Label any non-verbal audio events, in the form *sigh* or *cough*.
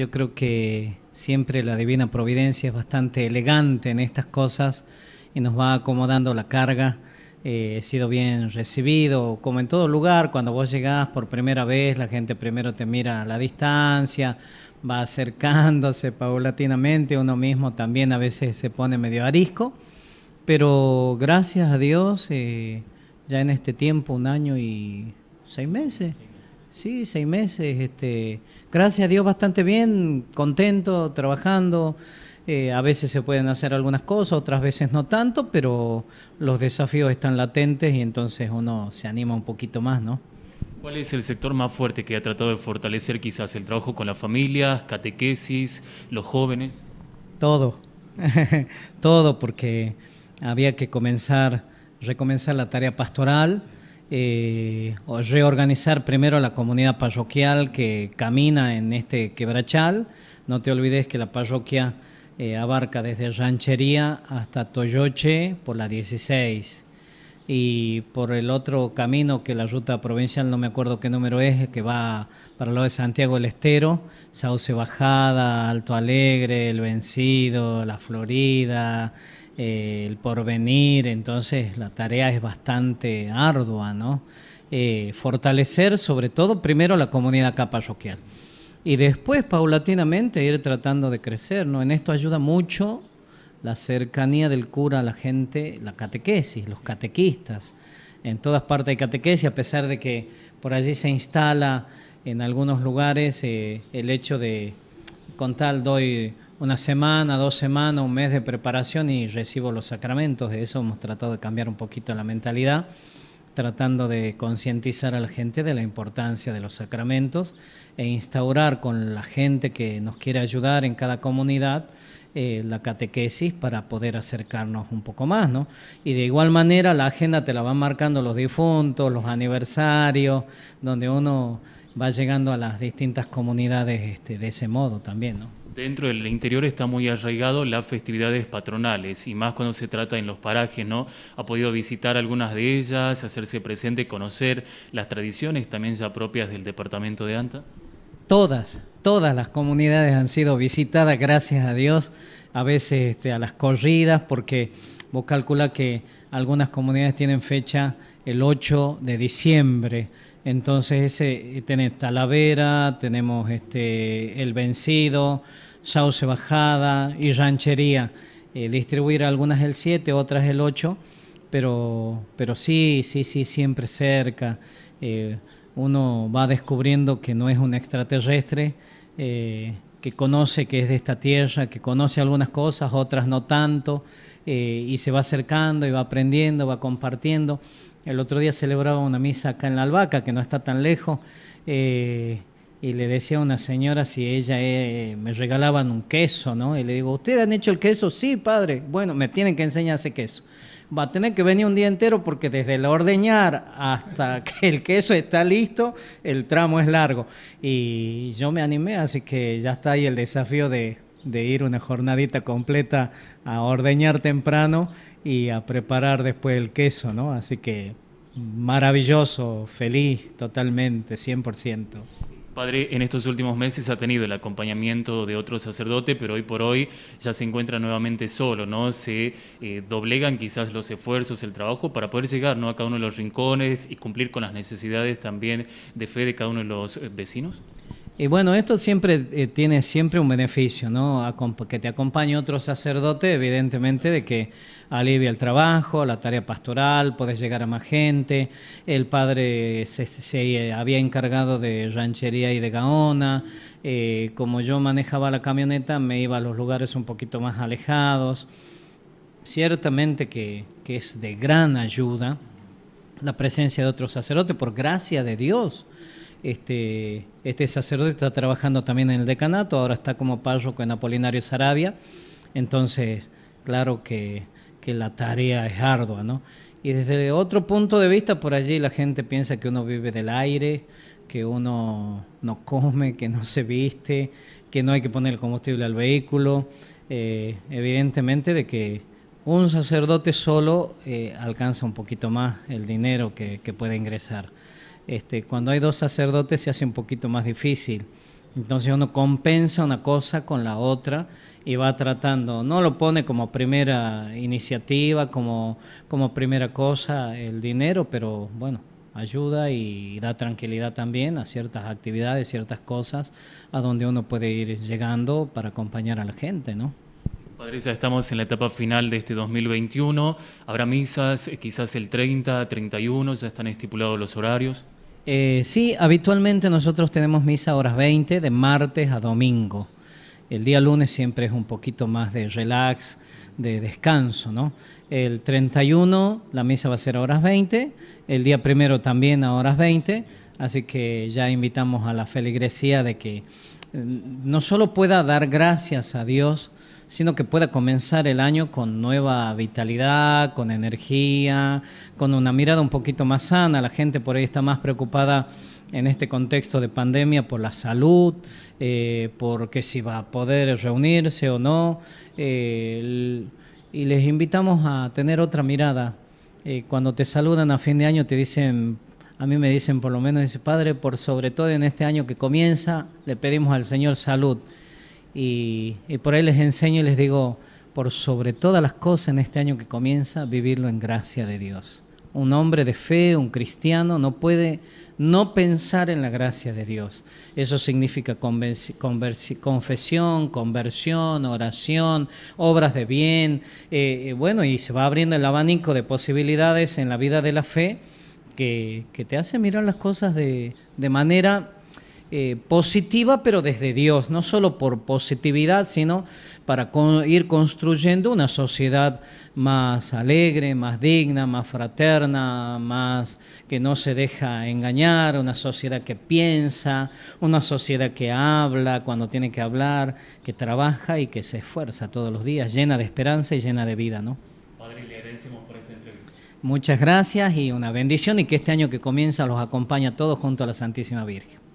yo creo que siempre la divina providencia es bastante elegante en estas cosas y nos va acomodando la carga. Eh, he sido bien recibido, como en todo lugar, cuando vos llegás por primera vez, la gente primero te mira a la distancia, va acercándose paulatinamente, uno mismo también a veces se pone medio arisco, pero gracias a Dios, eh, ya en este tiempo, un año y seis meses. Sí, seis meses. Este, gracias a Dios bastante bien, contento, trabajando. Eh, a veces se pueden hacer algunas cosas, otras veces no tanto, pero los desafíos están latentes y entonces uno se anima un poquito más, ¿no? ¿Cuál es el sector más fuerte que ha tratado de fortalecer quizás el trabajo con las familias, catequesis, los jóvenes? Todo, *laughs* todo, porque había que comenzar, recomenzar la tarea pastoral eh, reorganizar primero la comunidad parroquial que camina en este quebrachal. No te olvides que la parroquia eh, abarca desde Ranchería hasta Toyoche por la 16 y por el otro camino que la ruta provincial, no me acuerdo qué número es, que va para lo de Santiago del Estero, Sauce Bajada, Alto Alegre, El Vencido, La Florida, eh, el porvenir, entonces la tarea es bastante ardua, ¿no? Eh, fortalecer sobre todo primero la comunidad acá parroquial y después paulatinamente ir tratando de crecer, ¿no? En esto ayuda mucho la cercanía del cura a la gente, la catequesis, los catequistas. En todas partes hay catequesis, a pesar de que por allí se instala en algunos lugares eh, el hecho de, con tal doy una semana, dos semanas, un mes de preparación y recibo los sacramentos. De eso hemos tratado de cambiar un poquito la mentalidad, tratando de concientizar a la gente de la importancia de los sacramentos e instaurar con la gente que nos quiere ayudar en cada comunidad eh, la catequesis para poder acercarnos un poco más, ¿no? Y de igual manera la agenda te la van marcando los difuntos, los aniversarios, donde uno va llegando a las distintas comunidades este, de ese modo también, ¿no? Dentro del interior está muy arraigado las festividades patronales y más cuando se trata en los parajes, ¿no? Ha podido visitar algunas de ellas, hacerse presente, conocer las tradiciones también ya propias del departamento de Anta. Todas, todas las comunidades han sido visitadas, gracias a Dios, a veces este, a las corridas, porque vos calculas que algunas comunidades tienen fecha el 8 de diciembre entonces tiene eh, tenemos Talavera, tenemos este, El Vencido, Sauce Bajada y Ranchería. Eh, distribuir algunas el 7, otras el 8, pero, pero sí, sí, sí, siempre cerca. Eh, uno va descubriendo que no es un extraterrestre, que conoce que es de esta tierra, que conoce algunas cosas, otras no tanto, y se va acercando y va aprendiendo, va compartiendo. El otro día celebraba una misa acá en la albahaca, que no está tan lejos, eh, y le decía a una señora si ella eh, me regalaban un queso, ¿no? Y le digo, ¿ustedes han hecho el queso? Sí, padre. Bueno, me tienen que enseñar ese queso. Va a tener que venir un día entero porque desde el ordeñar hasta *laughs* que el queso está listo, el tramo es largo. Y yo me animé, así que ya está ahí el desafío de, de ir una jornadita completa a ordeñar temprano y a preparar después el queso, ¿no? Así que maravilloso, feliz totalmente, 100%. Padre, en estos últimos meses ha tenido el acompañamiento de otro sacerdote, pero hoy por hoy ya se encuentra nuevamente solo, ¿no? Se eh, doblegan quizás los esfuerzos, el trabajo para poder llegar ¿no? a cada uno de los rincones y cumplir con las necesidades también de fe de cada uno de los eh, vecinos. Y bueno, esto siempre eh, tiene siempre un beneficio, ¿no? que te acompañe otro sacerdote, evidentemente, de que alivia el trabajo, la tarea pastoral, puedes llegar a más gente. El padre se, había encargado de ranchería y de gaona. Eh, como yo manejaba la camioneta, me iba a los lugares un poquito más alejados. Ciertamente que, que es de gran ayuda la presencia de otro sacerdote, por gracia de Dios este, este sacerdote está trabajando también en el decanato, ahora está como párroco en Apolinario Sarabia. Entonces, claro que, la tarea es ardua, ¿no? Y desde otro punto de vista, por allí la gente piensa que uno vive del aire, que uno no come, que no se viste, que no hay que poner el combustible al vehículo. Eh, evidentemente de que un sacerdote solo eh, alcanza un poquito más el dinero que puede ingresar. Este, cuando hay dos sacerdotes se hace un poquito más difícil. Entonces uno compensa una cosa con la otra y va tratando, no lo pone como primera iniciativa, como, como primera cosa el dinero, pero bueno, ayuda y da tranquilidad también a ciertas actividades, ciertas cosas a donde uno puede ir llegando para acompañar a la gente, ¿no? Padre, ya estamos en la etapa final de este 2021. ¿Habrá misas eh, quizás el 30, 31? ¿Ya están estipulados los horarios? Eh, sí, habitualmente nosotros tenemos misa a horas 20 de martes a domingo. El día lunes siempre es un poquito más de relax, de descanso, ¿no? El 31 la misa va a ser a horas 20, el día primero también a horas 20, así que ya invitamos a la feligresía de que eh, no solo pueda dar gracias a Dios sino que pueda comenzar el año con nueva vitalidad, con energía, con una mirada un poquito más sana. La gente por ahí está más preocupada en este contexto de pandemia por la salud, eh, porque si va a poder reunirse o no. Eh, y les invitamos a tener otra mirada. Eh, cuando te saludan a fin de año te dicen, a mí me dicen por lo menos, dice, Padre, por sobre todo en este año que comienza, le pedimos al Señor salud. Y, por ahí les enseño y les digo, por sobre todas las cosas en este año que comienza, vivirlo en gracia de Dios. Un hombre de fe, un cristiano, no puede no pensar en la gracia de Dios. Eso significa confesión, conversión, oración, obras de bien. Eh, eh, bueno, y se va abriendo el abanico de posibilidades en la vida de la fe que, te hace mirar las cosas de, de manera eh, positiva, pero desde Dios, no solo por positividad, sino para ir construyendo una sociedad más alegre, más digna, más fraterna, más que no se deja engañar, una sociedad que piensa, una sociedad que habla cuando tiene que hablar, que trabaja y que se esfuerza todos los días, llena de esperanza y llena de vida, ¿no? Padre, le por esta entrevista. Muchas gracias y una bendición y que este año que comienza los acompañe a todos junto a la Santísima Virgen.